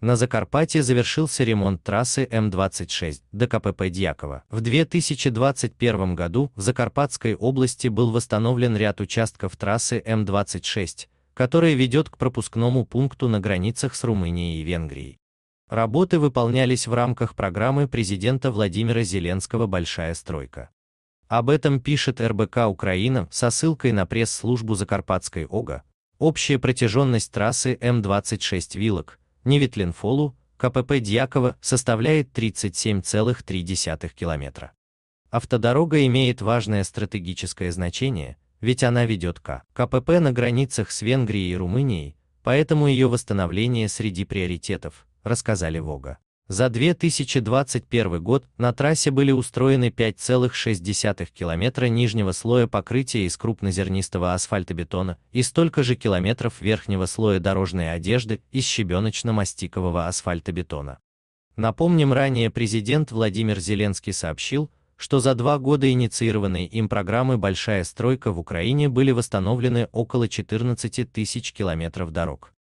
На Закарпатье завершился ремонт трассы М-26 до КПП Дьякова. В 2021 году в Закарпатской области был восстановлен ряд участков трассы М-26, которая ведет к пропускному пункту на границах с Румынией и Венгрией. Работы выполнялись в рамках программы президента Владимира Зеленского «Большая стройка». Об этом пишет РБК Украина со ссылкой на пресс-службу Закарпатской ОГА. Общая протяженность трассы М-26 «Вилок» Невитлинфолу, КПП Дьякова составляет 37,3 километра. Автодорога имеет важное стратегическое значение, ведь она ведет к КПП на границах с Венгрией и Румынией, поэтому ее восстановление среди приоритетов, рассказали Вога. За 2021 год на трассе были устроены 5,6 километра нижнего слоя покрытия из крупнозернистого асфальтобетона и столько же километров верхнего слоя дорожной одежды из щебеночно-мастикового асфальтобетона. Напомним, ранее президент Владимир Зеленский сообщил, что за два года инициированной им программы «Большая стройка» в Украине были восстановлены около 14 тысяч километров дорог.